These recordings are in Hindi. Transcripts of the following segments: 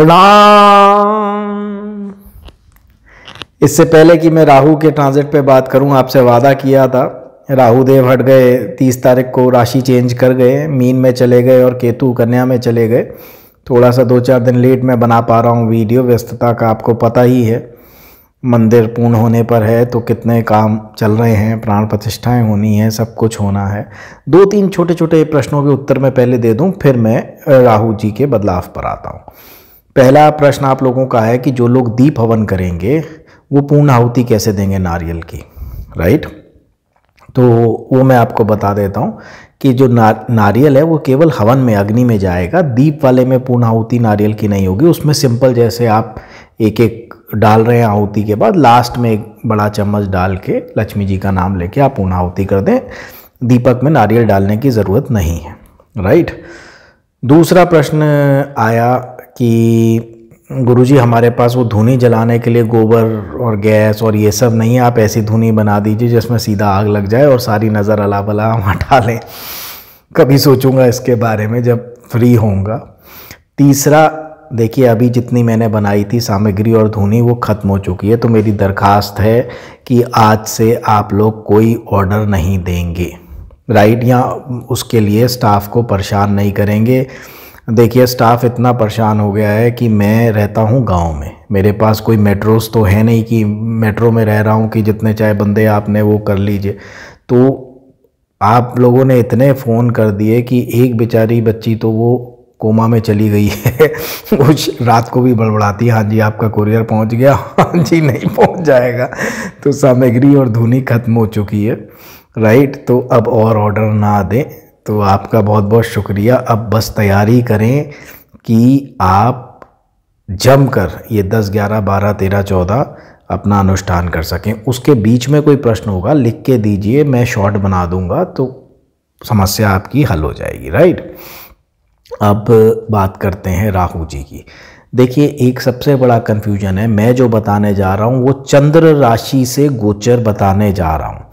प्रणाम इससे पहले कि मैं राहु के ट्रांजिट पे बात करूं आपसे वादा किया था राहु देव हट गए तीस तारीख को राशि चेंज कर गए मीन में चले गए और केतु कन्या में चले गए थोड़ा सा दो चार दिन लेट मैं बना पा रहा हूँ वीडियो व्यस्तता का आपको पता ही है मंदिर पूर्ण होने पर है तो कितने काम चल रहे हैं प्राण प्रतिष्ठाएं होनी है सब कुछ होना है दो तीन छोटे छोटे प्रश्नों के उत्तर मैं पहले दे दूं फिर मैं राहु जी के बदलाव पर आता हूँ पहला प्रश्न आप लोगों का है कि जो लोग दीप हवन करेंगे वो पूर्ण आहुति कैसे देंगे नारियल की राइट तो वो मैं आपको बता देता हूँ कि जो ना, नारियल है वो केवल हवन में अग्नि में जाएगा दीप वाले में पूर्ण आहुति नारियल की नहीं होगी उसमें सिंपल जैसे आप एक एक डाल रहे हैं आहुति के बाद लास्ट में एक बड़ा चम्मच डाल के लक्ष्मी जी का नाम लेके आप पूर्ण आहुति कर दें दीपक में नारियल डालने की ज़रूरत नहीं है राइट दूसरा प्रश्न आया कि गुरुजी हमारे पास वो धुनी जलाने के लिए गोबर और गैस और ये सब नहीं है आप ऐसी धुनी बना दीजिए जिसमें सीधा आग लग जाए और सारी नज़र अला बला हम हटा लें कभी सोचूंगा इसके बारे में जब फ्री होऊंगा तीसरा देखिए अभी जितनी मैंने बनाई थी सामग्री और धुनी वो ख़त्म हो चुकी है तो मेरी दरखास्त है कि आज से आप लोग कोई ऑर्डर नहीं देंगे राइट या उसके लिए स्टाफ को परेशान नहीं करेंगे देखिए स्टाफ इतना परेशान हो गया है कि मैं रहता हूँ गांव में मेरे पास कोई मेट्रोस तो है नहीं कि मेट्रो में रह रहा हूँ कि जितने चाहे बंदे आपने वो कर लीजिए तो आप लोगों ने इतने फ़ोन कर दिए कि एक बेचारी बच्ची तो वो कोमा में चली गई है कुछ रात को भी बड़बड़ाती हाँ जी आपका कुरियर पहुंच गया हाँ जी नहीं पहुंच जाएगा तो सामग्री और धुनी ख़त्म हो चुकी है राइट तो अब और ऑर्डर ना दें तो आपका बहुत बहुत शुक्रिया अब बस तैयारी करें कि आप जम कर ये दस ग्यारह बारह तेरह चौदह अपना अनुष्ठान कर सकें उसके बीच में कोई प्रश्न होगा लिख के दीजिए मैं शॉर्ट बना दूंगा तो समस्या आपकी हल हो जाएगी राइट अब बात करते हैं राहु जी की देखिए एक सबसे बड़ा कन्फ्यूजन है मैं जो बताने जा रहा हूँ वो चंद्र राशि से गोचर बताने जा रहा हूँ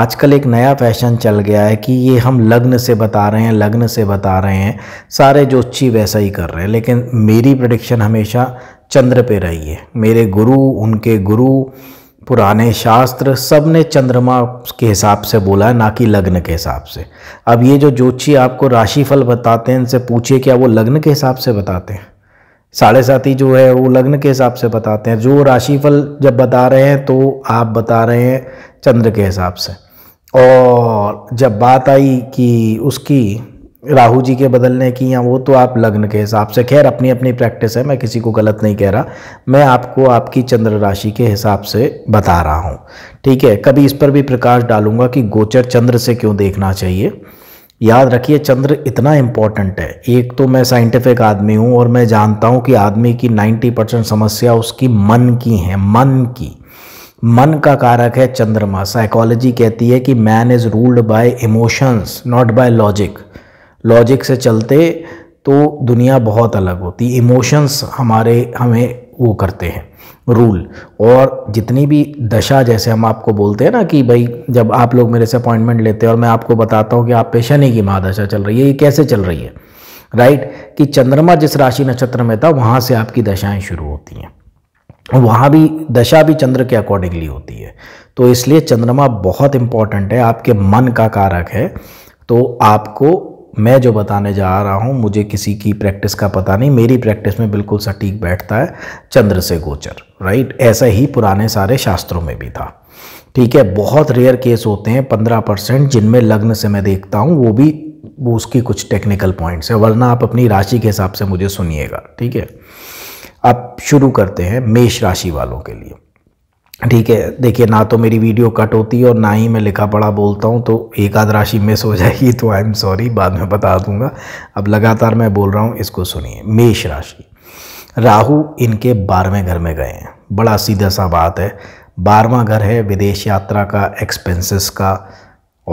आजकल एक नया फैशन चल गया है कि ये हम लग्न से बता रहे हैं लग्न से बता रहे हैं सारे जोशी वैसा ही कर रहे हैं लेकिन मेरी प्रडिक्शन हमेशा चंद्र पे रही है मेरे गुरु उनके गुरु पुराने शास्त्र सब ने चंद्रमा के हिसाब से बोला है ना कि लग्न के हिसाब से अब ये जो जोशी आपको राशिफल बताते हैं इनसे पूछिए क्या वो लग्न के हिसाब से बताते हैं साढ़े साथी जो है वो लग्न के हिसाब से बताते हैं जो राशिफल जब बता रहे हैं तो आप बता रहे हैं चंद्र के हिसाब से और जब बात आई कि उसकी राहु जी के बदलने की या वो तो आप लग्न के हिसाब से खैर अपनी अपनी प्रैक्टिस है मैं किसी को गलत नहीं कह रहा मैं आपको आपकी चंद्र राशि के हिसाब से बता रहा हूँ ठीक है कभी इस पर भी प्रकाश डालूंगा कि गोचर चंद्र से क्यों देखना चाहिए याद रखिए चंद्र इतना इम्पॉर्टेंट है एक तो मैं साइंटिफिक आदमी हूँ और मैं जानता हूँ कि आदमी की 90 परसेंट समस्या उसकी मन की है मन की मन का कारक है चंद्रमा साइकोलॉजी कहती है कि man is ruled by emotions not by logic logic से चलते तो दुनिया बहुत अलग होती इमोशंस हमारे हमें वो करते हैं रूल और जितनी भी दशा जैसे हम आपको बोलते हैं ना कि भाई जब आप लोग मेरे से अपॉइंटमेंट लेते हैं और मैं आपको बताता हूँ कि आप पे शनि की महादशा चल रही है ये कैसे चल रही है राइट कि चंद्रमा जिस राशि नक्षत्र में था वहाँ से आपकी दशाएँ शुरू होती हैं वहाँ भी दशा भी चंद्र के अकॉर्डिंगली होती है तो इसलिए चंद्रमा बहुत इम्पॉर्टेंट है आपके मन का कारक है तो आपको मैं जो बताने जा रहा हूँ मुझे किसी की प्रैक्टिस का पता नहीं मेरी प्रैक्टिस में बिल्कुल सटीक बैठता है चंद्र से गोचर राइट ऐसा ही पुराने सारे शास्त्रों में भी था ठीक है बहुत रेयर केस होते हैं पंद्रह परसेंट जिनमें लग्न से मैं देखता हूँ वो भी वो उसकी कुछ टेक्निकल पॉइंट्स है वरना आप अपनी राशि के हिसाब से मुझे सुनिएगा ठीक है अब शुरू करते हैं मेष राशि वालों के लिए ठीक है देखिए ना तो मेरी वीडियो कट होती है और ना ही मैं लिखा पढ़ा बोलता हूँ तो एक आध राशि मिस हो जाएगी तो आई एम सॉरी बाद में बता दूंगा अब लगातार मैं बोल रहा हूँ इसको सुनिए मेष राशि राहु इनके बारहवें घर में गए हैं बड़ा सीधा सा बात है बारहवा घर है विदेश यात्रा का एक्सपेंसेस का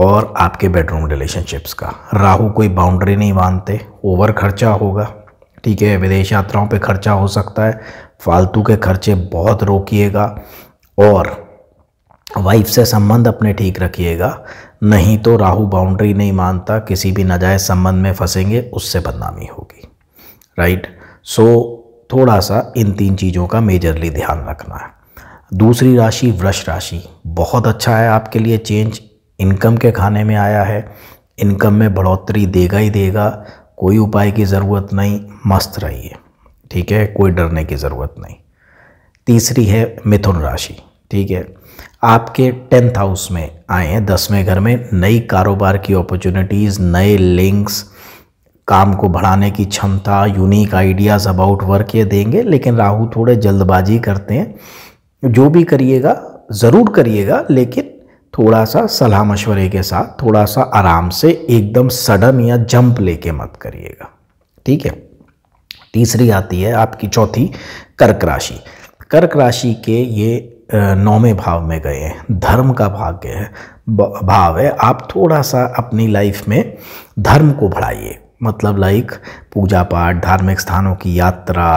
और आपके बेडरूम रिलेशनशिप्स का राहु कोई बाउंड्री नहीं मानते ओवर खर्चा होगा ठीक है विदेश यात्राओं पे खर्चा हो सकता है फालतू के खर्चे बहुत रोकिएगा और वाइफ से संबंध अपने ठीक रखिएगा नहीं तो राहु बाउंड्री नहीं मानता किसी भी नाजायज संबंध में फंसेंगे उससे बदनामी होगी राइट सो थोड़ा सा इन तीन चीज़ों का मेजरली ध्यान रखना है दूसरी राशि वृष राशि बहुत अच्छा है आपके लिए चेंज इनकम के खाने में आया है इनकम में बढ़ोतरी देगा ही देगा कोई उपाय की ज़रूरत नहीं मस्त रहिए ठीक है कोई डरने की ज़रूरत नहीं तीसरी है मिथुन राशि ठीक है आपके टेंथ हाउस में आए हैं दसवें घर में नई कारोबार की अपॉर्चुनिटीज़ नए लिंक्स काम को बढ़ाने की क्षमता यूनिक आइडियाज़ अबाउट वर्क ये देंगे लेकिन राहु थोड़े जल्दबाजी करते हैं जो भी करिएगा ज़रूर करिएगा लेकिन थोड़ा सा सलाह मशवरे के साथ थोड़ा सा आराम से एकदम सडन या जंप लेके मत करिएगा ठीक है तीसरी आती है आपकी चौथी कर्क राशि कर्क राशि के ये नौवें भाव में गए हैं धर्म का भाग्य है भाव है आप थोड़ा सा अपनी लाइफ में धर्म को बढ़ाइए मतलब लाइक पूजा पाठ धार्मिक स्थानों की यात्रा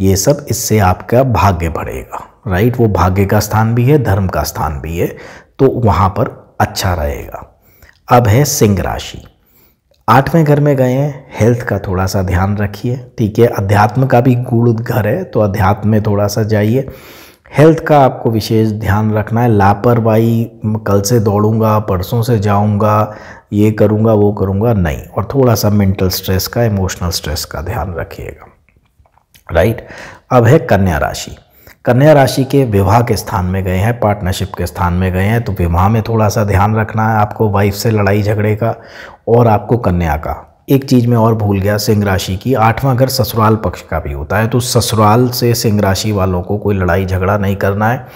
ये सब इससे आपका भाग्य बढ़ेगा राइट वो भाग्य का स्थान भी है धर्म का स्थान भी है तो वहाँ पर अच्छा रहेगा अब है सिंह राशि आठवें घर में गए हैं हेल्थ का थोड़ा सा ध्यान रखिए ठीक है अध्यात्म का भी गुड़ घर है तो अध्यात्म में थोड़ा सा जाइए हेल्थ का आपको विशेष ध्यान रखना है लापरवाही कल से दौड़ूंगा परसों से जाऊंगा ये करूंगा वो करूंगा नहीं और थोड़ा सा मेंटल स्ट्रेस का इमोशनल स्ट्रेस का ध्यान रखिएगा राइट अब है कन्या राशि कन्या राशि के विवाह के स्थान में गए हैं पार्टनरशिप के स्थान में गए हैं तो विवाह में थोड़ा सा ध्यान रखना है आपको वाइफ से लड़ाई झगड़े का और आपको कन्या का एक चीज़ में और भूल गया सिंह राशि की आठवां घर ससुराल पक्ष का भी होता है तो ससुराल से सिंह राशि वालों को कोई लड़ाई झगड़ा नहीं करना है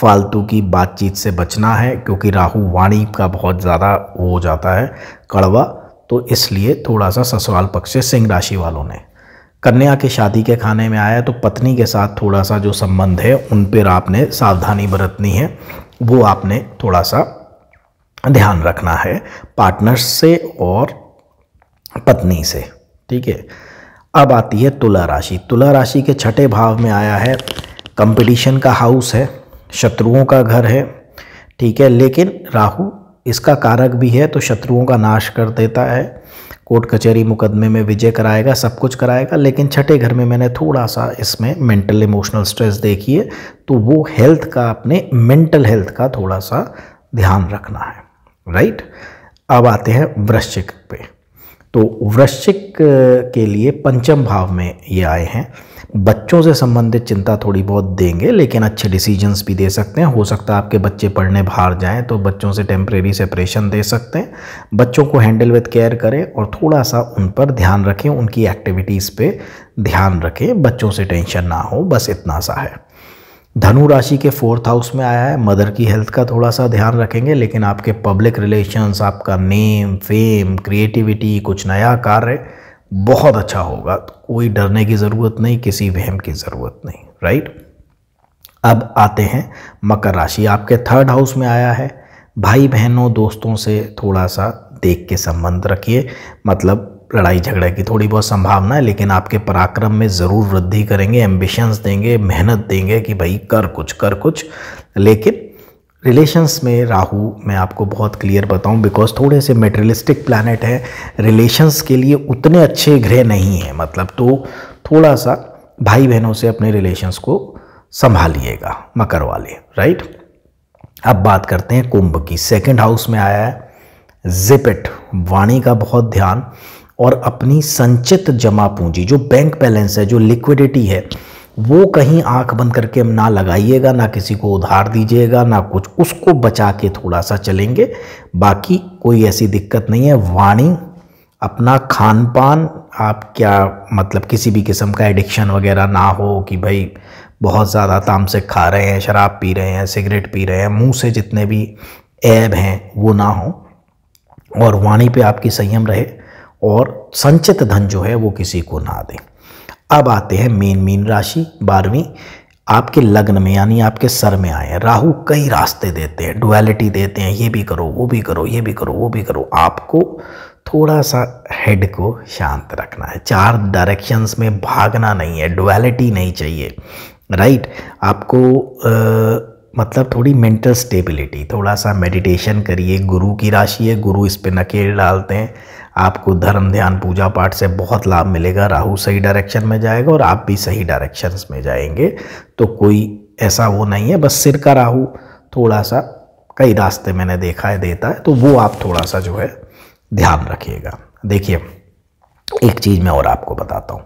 फालतू की बातचीत से बचना है क्योंकि राहु वाणी का बहुत ज़्यादा वो हो जाता है कड़वा तो इसलिए थोड़ा सा ससुराल पक्ष से सिंह राशि वालों ने कन्या के शादी के खाने में आया तो पत्नी के साथ थोड़ा सा जो संबंध है उन पर आपने सावधानी बरतनी है वो आपने थोड़ा सा ध्यान रखना है पार्टनर्स से और पत्नी से ठीक है अब आती है तुला राशि तुला राशि के छठे भाव में आया है कंपटीशन का हाउस है शत्रुओं का घर है ठीक है लेकिन राहु इसका कारक भी है तो शत्रुओं का नाश कर देता है कोर्ट कचहरी मुकदमे में विजय कराएगा सब कुछ कराएगा लेकिन छठे घर में मैंने थोड़ा सा इसमें मेंटल इमोशनल स्ट्रेस देखी है तो वो हेल्थ का अपने मेंटल हेल्थ का थोड़ा सा ध्यान रखना है राइट अब आते हैं वृश्चिक पे तो वृश्चिक के लिए पंचम भाव में ये आए हैं बच्चों से संबंधित चिंता थोड़ी बहुत देंगे लेकिन अच्छे डिसीजंस भी दे सकते हैं हो सकता है आपके बच्चे पढ़ने बाहर जाएं तो बच्चों से टेम्परेरी सेपरेशन दे सकते हैं बच्चों को हैंडल विद केयर करें और थोड़ा सा उन पर ध्यान रखें उनकी एक्टिविटीज़ पे ध्यान रखें बच्चों से टेंशन ना हो बस इतना सा है धनु राशि के फोर्थ हाउस में आया है मदर की हेल्थ का थोड़ा सा ध्यान रखेंगे लेकिन आपके पब्लिक रिलेशंस आपका नेम फेम क्रिएटिविटी कुछ नया कार्य बहुत अच्छा होगा तो कोई डरने की ज़रूरत नहीं किसी वहम की ज़रूरत नहीं राइट अब आते हैं मकर राशि आपके थर्ड हाउस में आया है भाई बहनों दोस्तों से थोड़ा सा देख के संबंध रखिए मतलब लड़ाई झगड़े की थोड़ी बहुत संभावना है लेकिन आपके पराक्रम में ज़रूर वृद्धि करेंगे एम्बिशंस देंगे मेहनत देंगे कि भाई कर कुछ कर कुछ लेकिन रिलेशंस में राहु मैं आपको बहुत क्लियर बताऊं बिकॉज थोड़े से मेटेरियलिस्टिक प्लानट हैं रिलेशंस के लिए उतने अच्छे ग्रह नहीं हैं मतलब तो थोड़ा सा भाई बहनों से अपने रिलेशंस को संभालिएगा मकर वाले राइट अब बात करते हैं कुंभ की सेकंड हाउस में आया है जिपिट वाणी का बहुत ध्यान और अपनी संचित जमा पूंजी जो बैंक बैलेंस है जो लिक्विडिटी है वो कहीं आंख बंद करके हम ना लगाइएगा ना किसी को उधार दीजिएगा ना कुछ उसको बचा के थोड़ा सा चलेंगे बाकी कोई ऐसी दिक्कत नहीं है वाणी अपना खान पान आप क्या मतलब किसी भी किस्म का एडिक्शन वगैरह ना हो कि भाई बहुत ज़्यादा से खा रहे हैं शराब पी रहे हैं सिगरेट पी रहे हैं मुंह से जितने भी ऐब हैं वो ना हो और वाणी पे आपकी संयम रहे और संचित धन जो है वो किसी को ना दें अब आते हैं मेन मीन राशि बारहवीं आपके लग्न में यानी आपके सर में आए राहु कई रास्ते देते हैं डुअलिटी देते हैं ये भी करो वो भी करो ये भी करो वो भी करो आपको थोड़ा सा हेड को शांत रखना है चार डायरेक्शंस में भागना नहीं है डुअलिटी नहीं चाहिए राइट आपको आ, मतलब थोड़ी मेंटल स्टेबिलिटी थोड़ा सा मेडिटेशन करिए गुरु की राशि है गुरु इस पर नकेल डालते हैं आपको धर्म ध्यान पूजा पाठ से बहुत लाभ मिलेगा राहु सही डायरेक्शन में जाएगा और आप भी सही डायरेक्शन में जाएंगे तो कोई ऐसा वो नहीं है बस सिर का राहु थोड़ा सा कई रास्ते मैंने देखा है देता है तो वो आप थोड़ा सा जो है ध्यान रखिएगा देखिए एक चीज़ मैं और आपको बताता हूँ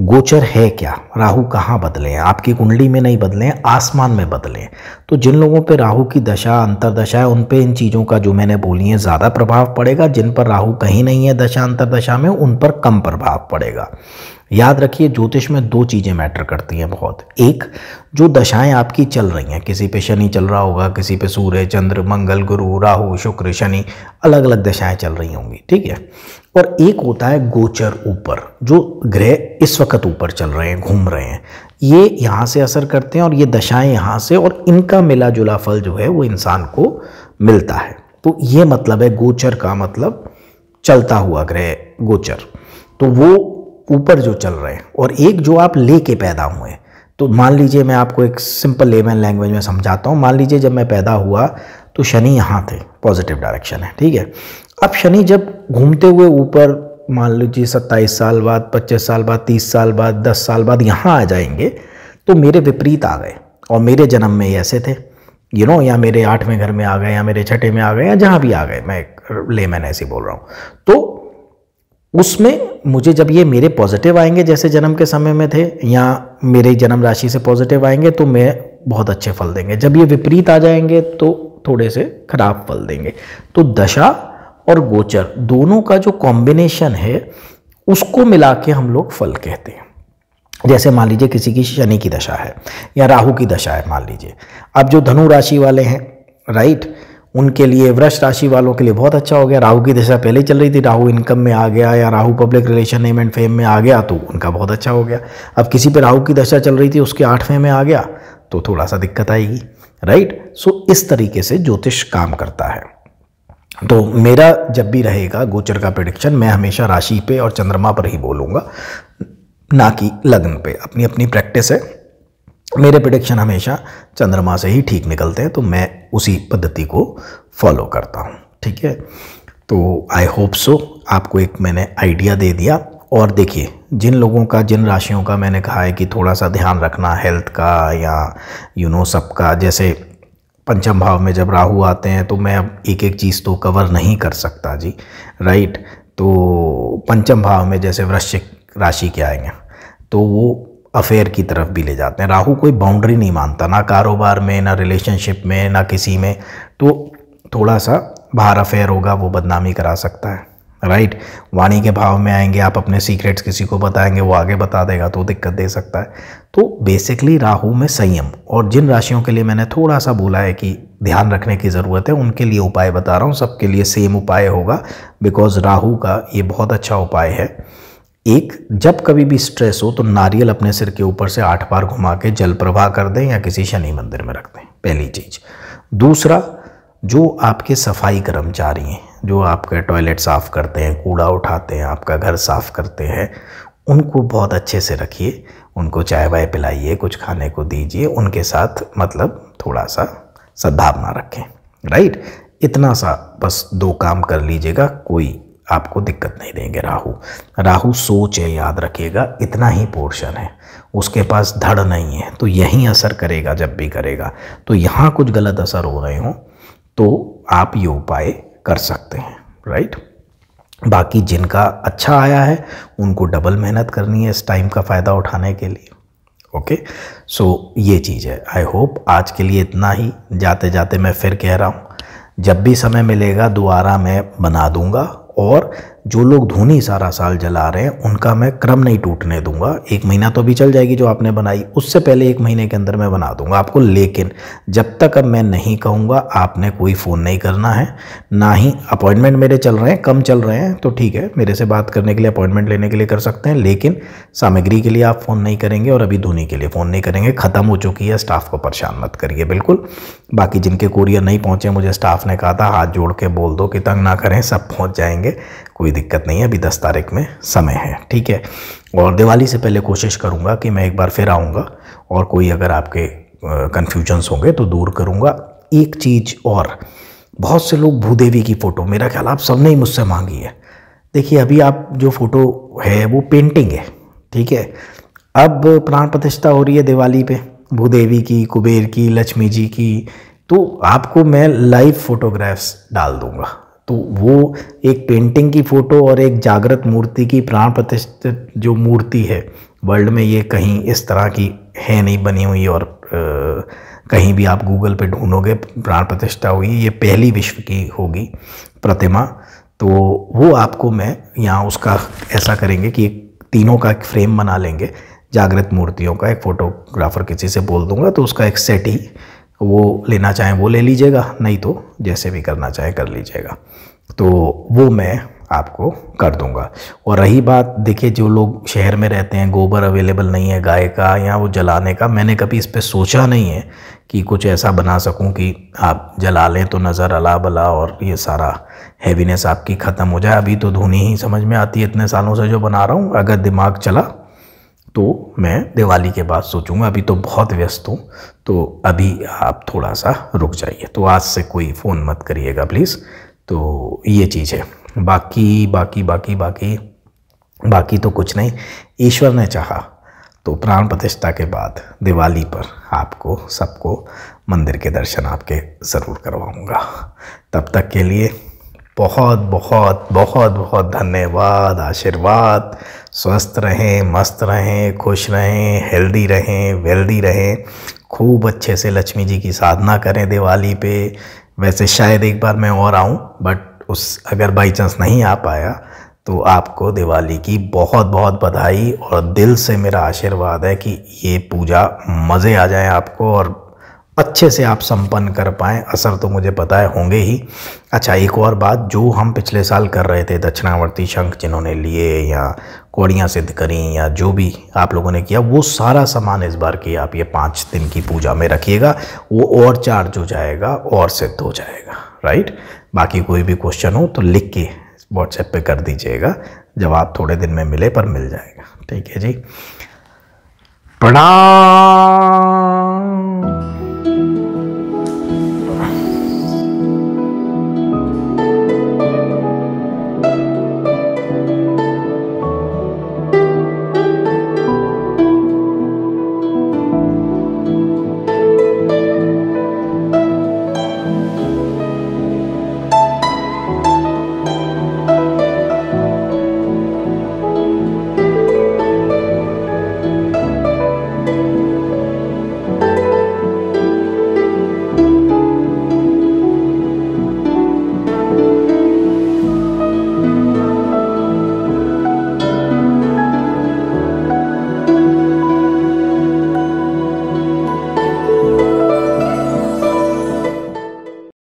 गोचर है क्या राहु कहाँ बदलें आपकी कुंडली में नहीं बदलें आसमान में बदलें तो जिन लोगों पे राहु की दशा अंतरदशा है उन पे इन चीज़ों का जो मैंने बोली है ज़्यादा प्रभाव पड़ेगा जिन पर राहु कहीं नहीं है दशा अंतरदशा में उन पर कम प्रभाव पड़ेगा याद रखिए ज्योतिष में दो चीज़ें मैटर करती हैं बहुत एक जो दशाएं आपकी चल रही हैं किसी पे शनि चल रहा होगा किसी पे सूर्य चंद्र मंगल गुरु राहु शुक्र शनि अलग अलग दशाएं चल रही होंगी ठीक है और एक होता है गोचर ऊपर जो ग्रह इस वक्त ऊपर चल रहे हैं घूम रहे हैं ये यहाँ से असर करते हैं और ये दशाएं यहाँ से और इनका मिला जुला फल जो है वो इंसान को मिलता है तो ये मतलब है गोचर का मतलब चलता हुआ ग्रह गोचर तो वो ऊपर जो चल रहे हैं और एक जो आप ले के पैदा हुए हैं तो मान लीजिए मैं आपको एक सिंपल लेमन लैंग्वेज में समझाता हूँ मान लीजिए जब मैं पैदा हुआ तो शनि यहाँ थे पॉजिटिव डायरेक्शन है ठीक है अब शनि जब घूमते हुए ऊपर मान लीजिए सत्ताईस साल बाद पच्चीस साल बाद तीस साल बाद दस साल बाद यहाँ आ जाएंगे तो मेरे विपरीत आ गए और मेरे जन्म में ऐसे थे यू नो या मेरे आठवें घर में आ गए या मेरे छठे में आ गए या जहाँ भी आ गए मैं ले मैंने ऐसे बोल रहा हूँ तो उसमें मुझे जब ये मेरे पॉजिटिव आएंगे जैसे जन्म के समय में थे या मेरे जन्म राशि से पॉजिटिव आएंगे तो मैं बहुत अच्छे फल देंगे जब ये विपरीत आ जाएंगे तो थोड़े से खराब फल देंगे तो दशा और गोचर दोनों का जो कॉम्बिनेशन है उसको मिला के हम लोग फल कहते हैं जैसे मान लीजिए किसी की शनि की दशा है या राहु की दशा है मान लीजिए अब जो धनु राशि वाले हैं राइट उनके लिए वृक्ष राशि वालों के लिए बहुत अच्छा हो गया राहु की दशा पहले ही चल रही थी राहु इनकम में आ गया या Rahu public relation name and fame में आ गया तो उनका बहुत अच्छा हो गया अब किसी पर राहु की दशा चल रही थी उसके आठवें में आ गया तो थोड़ा सा दिक्कत आएगी राइट सो इस तरीके से ज्योतिष काम करता है तो मेरा जब भी रहेगा गोचर का प्रडिक्शन मैं हमेशा राशि पे और चंद्रमा पर ही बोलूँगा ना कि लग्न पे अपनी अपनी प्रैक्टिस है मेरे प्रडिक्शन हमेशा चंद्रमा से ही ठीक निकलते हैं तो मैं उसी पद्धति को फॉलो करता हूँ ठीक है तो आई होप सो आपको एक मैंने आइडिया दे दिया और देखिए जिन लोगों का जिन राशियों का मैंने कहा है कि थोड़ा सा ध्यान रखना हेल्थ का या यू नो सबका जैसे पंचम भाव में जब राहु आते हैं तो मैं अब एक एक चीज़ तो कवर नहीं कर सकता जी राइट तो पंचम भाव में जैसे वृश्चिक राशि के आएंगे तो वो अफेयर की तरफ भी ले जाते हैं राहु कोई बाउंड्री नहीं मानता ना कारोबार में ना रिलेशनशिप में ना किसी में तो थोड़ा सा बाहर अफेयर होगा वो बदनामी करा सकता है राइट वाणी के भाव में आएंगे आप अपने सीक्रेट्स किसी को बताएंगे वो आगे बता देगा तो दिक्कत दे सकता है तो बेसिकली राहु में संयम और जिन राशियों के लिए मैंने थोड़ा सा बोला है कि ध्यान रखने की ज़रूरत है उनके लिए उपाय बता रहा हूँ सबके लिए सेम उपाय होगा बिकॉज राहु का ये बहुत अच्छा उपाय है एक जब कभी भी स्ट्रेस हो तो नारियल अपने सिर के ऊपर से आठ बार घुमा के जल प्रवाह कर दें या किसी शनि मंदिर में रख दें पहली चीज़ दूसरा जो आपके सफाई कर्मचारी हैं जो आपके टॉयलेट साफ़ करते हैं कूड़ा उठाते हैं आपका घर साफ़ करते हैं उनको बहुत अच्छे से रखिए उनको चाय वाय पिलाइए कुछ खाने को दीजिए उनके साथ मतलब थोड़ा सा सद्भावना रखें राइट इतना सा बस दो काम कर लीजिएगा कोई आपको दिक्कत नहीं देंगे राहु राहु सोच है याद रखिएगा इतना ही पोर्शन है उसके पास धड़ नहीं है तो यहीं असर करेगा जब भी करेगा तो यहाँ कुछ गलत असर हो रहे हों तो आप ये उपाय कर सकते हैं राइट बाकी जिनका अच्छा आया है उनको डबल मेहनत करनी है इस टाइम का फ़ायदा उठाने के लिए ओके सो ये चीज़ है आई होप आज के लिए इतना ही जाते जाते मैं फिर कह रहा हूँ जब भी समय मिलेगा दोबारा मैं बना दूँगा और जो लोग धोनी सारा साल जला रहे हैं उनका मैं क्रम नहीं टूटने दूंगा एक महीना तो अभी चल जाएगी जो आपने बनाई उससे पहले एक महीने के अंदर मैं बना दूंगा आपको लेकिन जब तक अब मैं नहीं कहूँगा आपने कोई फ़ोन नहीं करना है ना ही अपॉइंटमेंट मेरे चल रहे हैं कम चल रहे हैं तो ठीक है मेरे से बात करने के लिए अपॉइंटमेंट लेने के लिए कर सकते हैं लेकिन सामग्री के लिए आप फ़ोन नहीं करेंगे और अभी धोनी के लिए फ़ोन नहीं करेंगे ख़त्म हो चुकी है स्टाफ को परेशान मत करिए बिल्कुल बाकी जिनके कुरियर नहीं पहुँचे मुझे स्टाफ ने कहा था हाथ जोड़ के बोल दो कि तंग ना करें सब पहुँच जाएंगे कोई कोई दिक्कत नहीं है अभी दस तारीख में समय है ठीक है और दिवाली से पहले कोशिश करूँगा कि मैं एक बार फिर आऊँगा और कोई अगर आपके कन्फ्यूजन्स होंगे तो दूर करूँगा एक चीज़ और बहुत से लोग भूदेवी की फ़ोटो मेरा ख्याल आप सबने ही मुझसे मांगी है देखिए अभी आप जो फ़ोटो है वो पेंटिंग है ठीक है अब प्राण प्रतिष्ठा हो रही है दिवाली पे भूदेवी की कुबेर की लक्ष्मी जी की तो आपको मैं लाइव फ़ोटोग्राफ्स डाल दूँगा तो वो एक पेंटिंग की फ़ोटो और एक जागृत मूर्ति की प्राण प्रतिष्ठित जो मूर्ति है वर्ल्ड में ये कहीं इस तरह की है नहीं बनी हुई और आ, कहीं भी आप गूगल पे ढूंढोगे प्राण प्रतिष्ठा हुई ये पहली विश्व की होगी प्रतिमा तो वो आपको मैं यहाँ उसका ऐसा करेंगे कि तीनों का एक फ्रेम बना लेंगे जागृत मूर्तियों का एक फ़ोटोग्राफ़र किसी से बोल दूंगा तो उसका एक सेट ही वो लेना चाहें वो ले लीजिएगा नहीं तो जैसे भी करना चाहे कर लीजिएगा तो वो मैं आपको कर दूंगा और रही बात देखिए जो लोग शहर में रहते हैं गोबर अवेलेबल नहीं है गाय का या वो जलाने का मैंने कभी इस पर सोचा नहीं है कि कुछ ऐसा बना सकूं कि आप जला लें तो नज़र अला बला और ये सारा हैवीनेस आपकी ख़त्म हो जाए अभी तो धुनी ही समझ में आती है इतने सालों से जो बना रहा हूँ अगर दिमाग चला तो मैं दिवाली के बाद सोचूंगा अभी तो बहुत व्यस्त हूँ तो अभी आप थोड़ा सा रुक जाइए तो आज से कोई फ़ोन मत करिएगा प्लीज़ तो ये चीज़ है बाकी बाकी बाकी बाकी बाकी तो कुछ नहीं ईश्वर ने चाहा तो प्राण प्रतिष्ठा के बाद दिवाली पर आपको सबको मंदिर के दर्शन आपके ज़रूर करवाऊँगा तब तक के लिए बहुत बहुत बहुत बहुत धन्यवाद आशीर्वाद स्वस्थ रहें मस्त रहें खुश रहें हेल्दी रहें वेल्दी रहें खूब अच्छे से लक्ष्मी जी की साधना करें दिवाली पे वैसे शायद एक बार मैं और आऊँ बट उस अगर बाई चांस नहीं आ पाया तो आपको दिवाली की बहुत बहुत बधाई और दिल से मेरा आशीर्वाद है कि ये पूजा मज़े आ जाए आपको और अच्छे से आप संपन्न कर पाएँ असर तो मुझे पता है होंगे ही अच्छा एक और बात जो हम पिछले साल कर रहे थे दक्षिणावर्ती शंख जिन्होंने लिए या कोड़ियाँ सिद्ध करी या जो भी आप लोगों ने किया वो सारा सामान इस बार की आप ये पाँच दिन की पूजा में रखिएगा वो और चार्ज हो जाएगा और सिद्ध हो जाएगा राइट बाकी कोई भी क्वेश्चन हो तो लिख के व्हाट्सएप पे कर दीजिएगा जवाब थोड़े दिन में मिले पर मिल जाएगा ठीक है जी प्रणाम